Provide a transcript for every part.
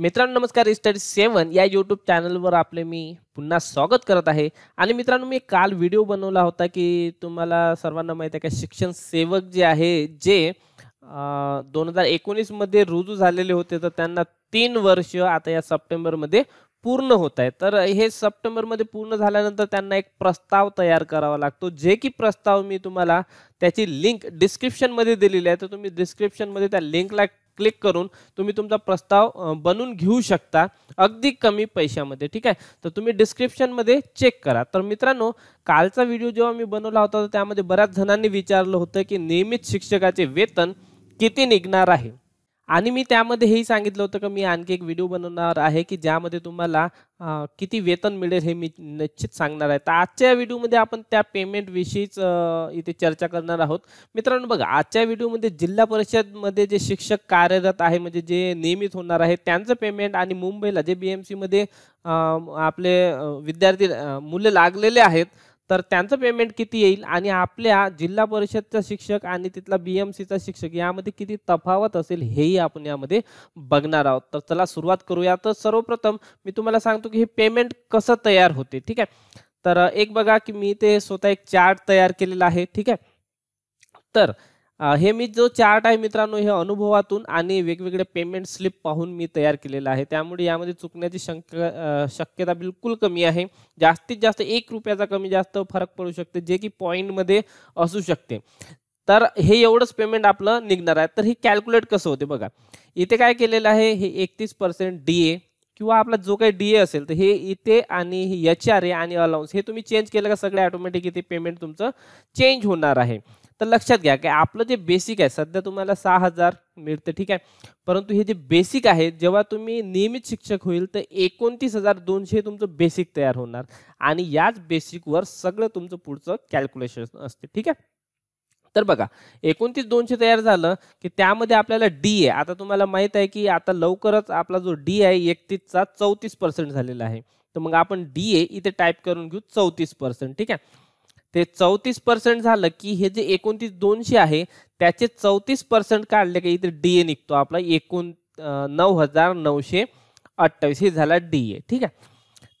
मित्रांनो नमस्कार study seven या यूट्यूब चैनल आपले मी पुन्हा स्वागत करत है मित्रों मैं काल वीडियो बनवला होता कि तुम्हारा सर्वान माहिती है क्या शिक्षण सेवक जे है जे दोन हजार एकोनीस मध्य रुजू झालेले होते तर तीन वर्ष आता सप्टेंबर सप्टेंबरमध्ये पूर्ण होता है तो ये सप्टेंबर मध्य पूर्ण झाल्यानंतर एक प्रस्ताव तैयार करावा लागतो जे की प्रस्ताव मी तुम्हाला त्याची लिंक डिस्क्रिप्शनमध्ये दिलेली आहे तर तुम्ही डिस्क्रिप्शनमध्ये त्या लिंकला क्लिक करून तुम्ही तुमचा प्रस्ताव बनवून घेऊ शकता अगदी कमी पैशामध्ये ठीक आहे तर तुम्ही डिस्क्रिप्शनमध्ये चेक करा तर मित्रांनो कालचा व्हिडिओ जेव्हा मी बनवला होता तर त्यामध्ये बऱ्याच जणांनी विचारलं होतं की नियमित शिक्षकाचे वेतन किती निघणार आहे आणि मी त्यामध्ये हेही सांगितलं एक व्हिडिओ बनवणार आहे की ज्यामध्ये तुम्हाला किती वेतन मिळेल हे मी निश्चित सांगणार आहे तर आजच्या व्हिडिओमध्ये आपण त्या पेमेंटविषयीच इथे चर्चा करना आहोत मित्रांनो बघा आजच्या व्हिडिओमध्ये जिल्हा परिषदमध्ये जे शिक्षक कार्यरत आहे म्हणजे जे नियमित होणार आहे त्यांचं पेमेंट आणि मुंबईला जे बी एम सीमध्ये आपले विद्यार्थी मुले लागलेले आहेत तर त्यांचं पेमेंट किती येईल आणि आपल्या जिल्हा परिषदचा शिक्षक आणि तिथला बी एम सीचा शिक्षक यामध्ये किती तफावत असेल हेही आपण यामध्ये बघणार आहोत तर चला सुरुवात करूया तर सर्वप्रथम मी तुम्हाला सांगतो की हे पेमेंट कसं तयार होते ठीक आहे तर एक बघा की मी ते स्वतः एक चार्ट तयार केलेला आहे ठीक आहे तर हे मी जो चार्ट है मित्रांनो हे अनुभवातून पेमेंट स्लिप पाहून मी तयार केलेला आहे त्यामुळे यामध्ये चुकण्याची शंका शक्यता बिलकुल कमी है जास्तीत जास्त एक रुपयाचा कमी जास्त फरक पडू शकते जे की पॉइंट असू शकते तर हे एवढंच पेमेंट आप निघणार आहे तर हे कॅल्क्युलेट कसं होते बघा का है केलेलं आहे एकतीस पर्सेंट डी ए किंवा आपला जो काही डी ए असेल तर हे R A allowance allowance change के लिए सगे ऑटोमॅटिक इथे पेमेंट तुमचं चेंज होणार आहे तो लक्षात घ्या की आपलं जे बेसिक है सद्या तुम्हारा सहा हजार मिलते ठीक है परंतु हे जे बेसिक है जेव्हा तुम्हें नियमित शिक्षक हो तर एकोणतीस हजार दोनशे तुम बेसिक तैयार होणार आणि याच बेसिकवर सगळं तुमचं पुढचं ठीक है तर बघा एकोणतीस दोनशे तयार झालं की त्यामध्ये आपल्याला डी आहे आता तुम्हाला माहित आहे की आता लवकरच आपला जो डी आहे एकतीसचा चौतीस पर्सेंट झालेला आहे तर मग आपण डी ए इथे टाईप करून घेऊ चौतीस पर्सेंट ठीक आहे ते चौतीस पर्सेंट कि की जे एकोणतीस दोनशे आहे त्याचे चौतीस पर्सेंट का की इथे डी एक नौ हजार नौशे अठ्ठावीस डीए ठीक है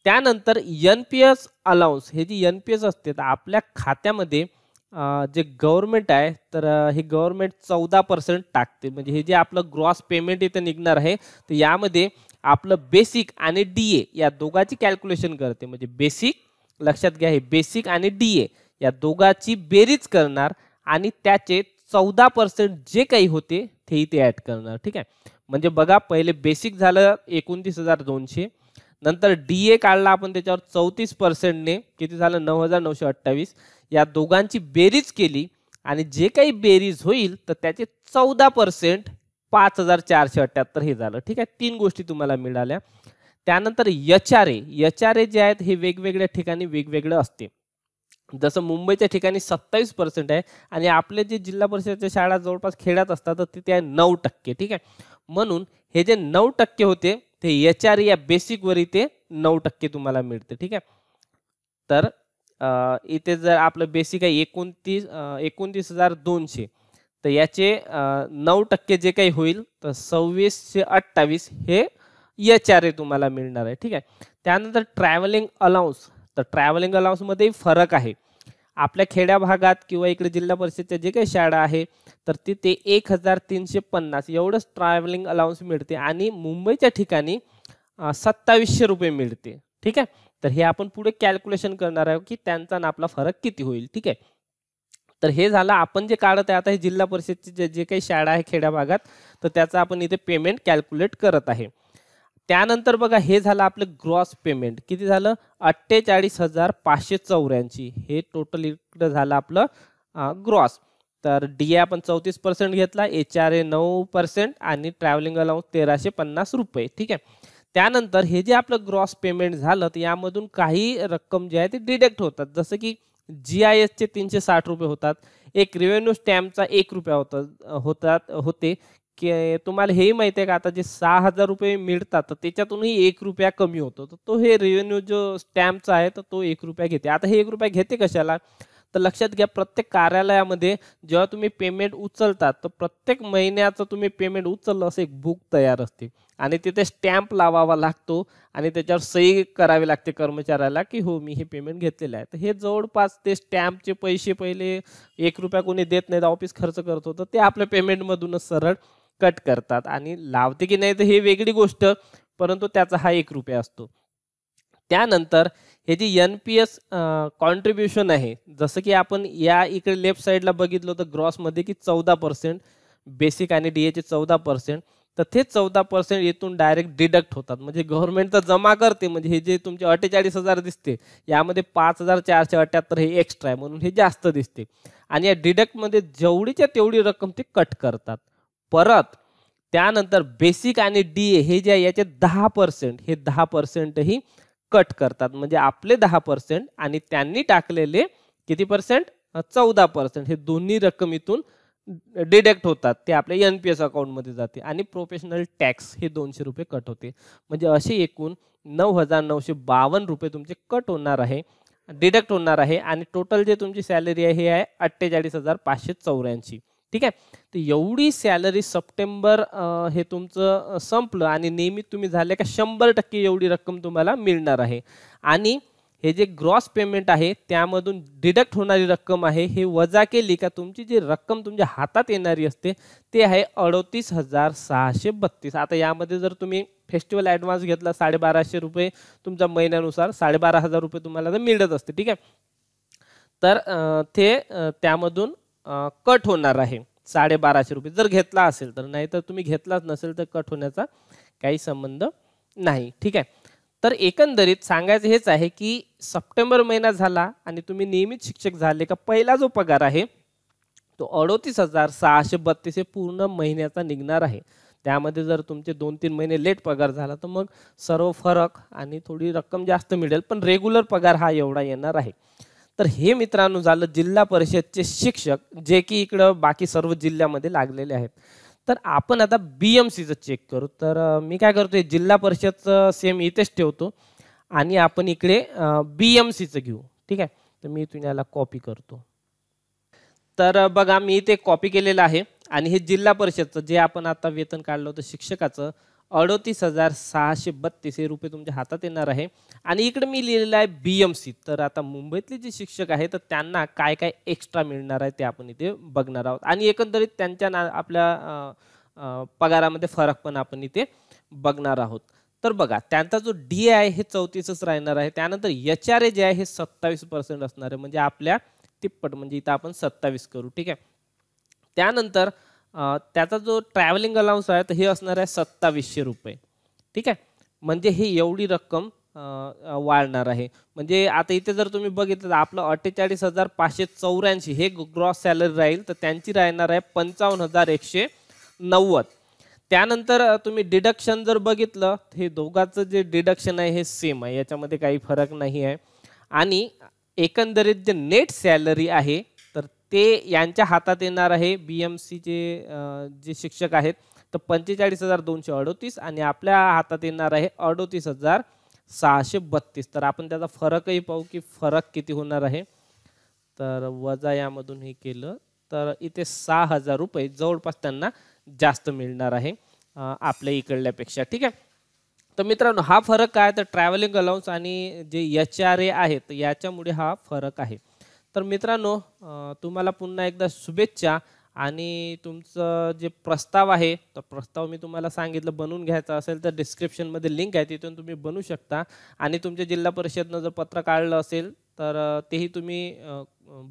त्यानंतर एन पी एस अलाउन्स हे जी एन पी एस असते तर आपल्या जे गवर्नमेंट है तर हे गवर्नमेंट चौदह पर्सेंट टाकते हे जे आप ग्रॉस पेमेंट इतना निघणार आहे तर यामध्ये आपलं बेसिक आ डी ए या दोघाची कॅल्क्युलेशन करते बेसिक लक्षा गया हे बेसिक आणि डीए या दोघाची बेरीज करना चौदह पर्सेंट जे काही होते थे ही ऐड करना ठीक है म्हणजे बघा पहिले बेसिक झालं एकोणतीस हजार दोनशे नंतर डी ए काढला आपण चौतीस पर्सेंट ने झालं नऊ हजार नऊशे अठ्ठावीस या दोगी बेरीज के लिए जे का बेरीज हो चौदह पर्सेंट पांच हजार चारशे अठ्यात्तर ठीक है तीन गोषी तुम्हारा मिला त्यानंतर आर यचारे जे आहेत हे वेगवेगळ्या ठिकाणी वेगवेगळं असते जसं मुंबईच्या ठिकाणी सत्तावीस पर्सेंट आहे आणि आपले जे जिल्हा परिषदेच्या शाळा जवळपास खेड्यात असतात तर तिथे आहे नऊ टक्के ठीक आहे म्हणून हे जे नऊ टक्के होते ते एच आर या बेसिकवर इथे नऊ टक्के तुम्हाला मिळते ठीक आहे तर इथे जर आपलं बेसिक आहे एकोणतीस एकोणतीस हजार दोनशे तर याचे नऊ टक्के जे काही होईल तर सव्वीसशे अठ्ठावीस हे आर तुम्हाला मिळणार आहे ठीक आहे त्यानंतर ट्रॅव्हलिंग अलाउन्स तर ट्रॅव्हलिंग अलाउन्समध्येही फरक आहे आपल्या खेड्या भागात किंवा इकडे जिल्हा परिषदच्या जे काही शाळा आहे तर तिथे एक हजार तीनशे पन्नास एवढंच ट्रॅव्हलिंग अलाउन्स मिळते आणि मुंबईच्या ठिकाणी सत्तावीसशे रुपये मिळते ठीक आहे तर हे आपण पुढे कॅल्क्युलेशन करणार आहोत की त्यांचा आपला फरक किती होईल ठीक आहे तर हे झालं आपण जे काढत आहे आता हे जिल्हा परिषदची जे जे काही शाळा आहे खेड्या भागात तर त्याचा आपण इथे पेमेंट कॅल्क्युलेट करत आहे त्यानंतर बघा हे झालं आपलं ग्रॉस पेमेंट किती झालं अठ्ठेचाळीस हजार पाचशे चौऱ्याऐंशी हे टोटल इकडं झालं आपलं ग्रॉस तर डी ए आपण चौतीस पर्सेंट घेतला एच आर ए नऊ पर्सेंट आणि ट्रॅव्हलिंग अलाउन्स तेराशे पन्नास रुपये ठीक आहे त्यानंतर हे जे आपलं ग्रॉस पेमेंट झालं तर यामधून काही रक्कम जी आहे ती डिडक्ट होतात जसं की जी आय एसचे तीनशे साठ रुपये होतात एक रेव्हेन्यू स्टॅम्पचा एक रुपया होता होतात होते की तुम्हाला हेही माहिती आहे का आता जे सहा हजार रुपये मिलता तो त्याच्यातूनही एक रुपया कमी होतो तर तो हे रेव्हेन्यू जो स्टैम्प है तर तो एक रुपया घते आता हे एक रुपया घते कशाला तो लक्षात घया प्रत्येक कार्यालय जेव्हा तुम्हें पेमेंट उचलता तो प्रत्येक महीनिया तुम्ही पेमेंट उचल एक बुक तयार असते आणि तिथे स्टॅम्प लावावा लागतो आणि त्याच्यावर सही करावी लागते कर्मचाऱ्याला की हो मी पेमेंट घेतलेलं आहे तर पैसे पहले एक रुपया को ऑफिस खर्च करते होतं ते आपल्या पेमेंटमधूनच सरळ कट करता आणि लावते की नाही तर हे वेगळी गोष्ट परंतु त्याचा हा एक रुपया असतो त्यानंतर हे जे एन पी एस कॉन्ट्रीब्युशन आहे जसं की आपण या इकडे लेफ्ट साईडला बघितलं तर ग्रॉसमध्ये की चौदा पर्सेंट बेसिक आणि डी एचे चौदा पर्सेंट तर ते चौदा पर्सेंट येथून डायरेक्ट डिडक्ट होतात म्हणजे गव्हर्नमेंट तर जमा करते म्हणजे हे जे तुमचे अठ्ठेचाळीस हजार दिसते यामध्ये पाच हजार चारशे अठ्ठ्याहत्तर हे एक्स्ट्रा आहे म्हणून हे जास्त दिसते आणि या डिडक्टमध्ये जेवढीच्या तेवढी रक्कम ते कट करतात परत त्यानंतर बेसिक आणि डी ए हे जे आहे याचे दहा पर्सेंट हे दहा पर्सेंटही कट करतात म्हणजे आपले दहा पर्सेंट आणि त्यांनी टाकलेले किती पर्सेंट चौदा पर्सेंट हे दोन्ही रकमेतून डिडक्ट होतात ते आपल्या एन पी एस अकाउंटमध्ये जाते आणि प्रोफेशनल टॅक्स हे दोनशे रुपये कट होते म्हणजे असे एकूण नऊ हजार नऊशे बावन्न रुपये तुमचे कट होणार आहे डिडक्ट होणार आहे आणि टोटल जे तुमची सॅलरी आहे हे आहे अठ्ठेचाळीस हजार पाचशे चौऱ्याऐंशी ठीक है तो एवढी सॅलरी सप्टेंबर हे तुमचं संपलं आणि नियमित तुम्ही झाले का शंभर टक्के एवढी रक्कम तुम्हाला मिळणार आहे आणि हे जे ग्रॉस पेमेंट है त्यामधून डिडक्ट होणारी रक्कम है हे वजा केली का तुमची जी रक्कम तुमच्या हातात अडतीस हजार सहाशे बत्तीस आता यामध्ये जर तुम्ही फेस्टिवल ॲडव्हान्स घेतला बाराशे रुपये तुमच्या महिन्यानुसार साडेबारा हजार रुपये तुम्हारा तर मिळत ठीक है तर ते त्यामधून कट होना होणार आहे बाराशे रुपये जर घेतला नहीं तो तुम्हें तर तुम्ही कट होने का संबंध नहीं ठीक है तो एकंदरीत सांगायचं हेच आहे सप्टेंबर महीना तुम्हें नियमित शिक्षक का पेला जो पगार है तो अडोतीस हजार सहाशे बत्तीस हे पूर्ण महिन्याचा निघणार है त्यामध्ये जर तुम्हें दोन तीन महीने लेट पगार तो मग सर्व फरक आ थोडी रक्कम जास्त मिले पण पगार हा एवढा येणार आहे तर हे मित्रांनो झालं जिल्हा परिषदचे शिक्षक जे की इकडं बाकी सर्व जिल्ह्यामध्ये लागलेले आहेत तर आपण आता बी एम सीचं चेक करू तर अं, मी काय करतोय जिल्हा परिषदचं सेम अं, इथेच ठेवतो आणि आपण इकडे बी एम सीचं घेऊ ठीक आहे तर मी इथून याला कॉपी करतो तर अं, बघा मी इथे कॉपी केलेलं आहे आणि हे जिल्हा परिषदचं जे आपण आता वेतन काढलं होतं शिक्षकाचं अड़तीस हजार सहाशे बत्तीस हे रुपये तुमच्या हातात येणार आहे आणि इकडे मी लिहिलेलं आहे बी एम सी तर आता मुंबईतले जे शिक्षक है तर काय काय एक्स्ट्रा मिळणार आहे ते आपण इथे बघणार आहोत आणि एकंदरीत त्यांच्या ना आपल्या फरक अपन आपण इथे बघणार आहोत तर बघा जो डी आहे है चौतीसच राहणार आहे त्यानंतर एच आर ए जे है हे सत्तावीस पर्सेंट असणार आहे म्हणजे आपल्या तिप्पट म्हणजे इथं सत्तावीस करू ठीक है त्यानंतर त्याचा जो ट्रॅव्हलिंग अलाउन्स आहे तर हे असणार आहे सत्तावीसशे रुपये ठीक आहे म्हणजे ही एवढी रक्कम वाढणार आहे म्हणजे आता इथे जर तुम्ही बघितलं तर आपलं अठ्ठेचाळीस हजार पाचशे चौऱ्याऐंशी हे ग्रॉस सॅलरी राहील तर त्यांची राहणार आहे पंचावन्न हजार एकशे नव्वद त्यानंतर तुम्ही डिडक्शन जर बघितलं हे दोघांचं जे डिडक्शन आहे हे सेम आहे याच्यामध्ये काही फरक नाही आहे आणि एकंदरीत जे नेट सॅलरी आहे ते यांच्या हातात बी एम सी चे जे शिक्षक आहेत तर पंचेचाळीस हजार दोन से अडोतीस आणि हाथ हातात येणार अडोतीस हजार सहाशे बत्तीस तो अपन आपण फरक ही पाहू कि फरक किती होणार है तो वजा यम ही के तर सहा हजार रुपये जवळपास जास्त मिलना है आपल्या इकडल्यापेक्षा ठीक है तो मित्रों हा फरक है तो ट्रैवलिंग अलाउन्स आ जे एच आर ए आहेत याच्यामुळे हा फरक है तर मित्रांनो तुम्हाला पुन्हा एकदा शुभेच्छा आणि तुमचं जे प्रस्ताव आहे तो प्रस्ताव मी तुम्हाला सांगितलं बनवून घ्यायचा असेल तर डिस्क्रिप्शनमध्ये लिंक आहे तिथून तुम्ही बनवू शकता आणि तुमच्या जिल्हा परिषदनं जर पत्र काढलं असेल तर तेही तुम्ही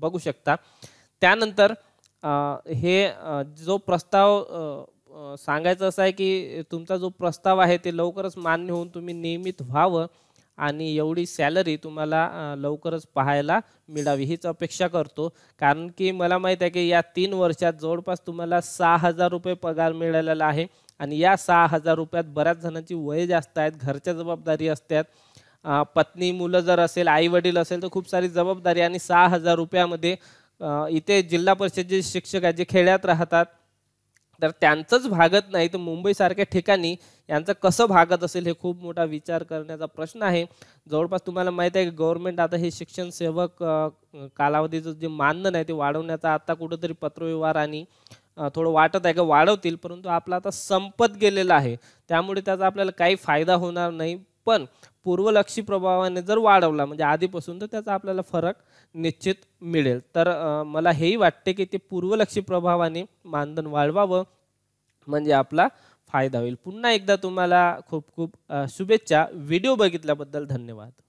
बघू शकता त्यानंतर हे जो प्रस्ताव सांगायचं असं आहे की तुमचा जो प्रस्ताव आहे ते लवकरच मान्य होऊन तुम्ही नियमित व्हावं आणि एवढी सॅलरी तुम्हाला लवकरच पाहायला मिळावी हीच अपेक्षा करतो कारण की मला महत है कि या तीन वर्षा जवरपास तुम्हाला सहा हजार रुपये पगार मिळालेला है आणि सहा हजार रुपयात बऱ्याच जणांची वय जास्त आहेत घरच्या जबाबदारी असतात पत्नी मुल जर अल आई वडिल असेल तर सारी जबाबदारी आणि सहा हजार रुपयामध्ये इथे जिल्हा परिषदचे शिक्षक है जे खेड़ रहता है तर त्यांचंच भागत नाही तर मुंबईसारख्या ठिकाणी यांचं कसं भागत असेल हे खूप मोठा विचार करण्याचा प्रश्न आहे जवळपास तुम्हाला माहीत आहे की गव्हर्नमेंट आता हे शिक्षण सेवक कालावधीचं जे मानधन आहे ते वाढवण्याचा आता कुठंतरी पत्रव्यवहार आणि थोडं वाटत आहे का वाढवतील परंतु आपला आता संपत गेलेला आहे त्यामुळे त्याचा आपल्याला काही फायदा होणार नाही पूर्वलक्षी पूर्वलक्षी ने जर वाढवला म्हणजे तो तर त्याचा आपल्याला फरक निश्चित मिळेल तर मला हेही वाटते की ते पूर्वलक्षी प्रभावाने मानधन वाढवावं म्हणजे आपला फायदा होईल पुन्हा एकदा तुम्हाला खूप खूप शुभेच्छा व्हिडिओ बघितल्याबद्दल धन्यवाद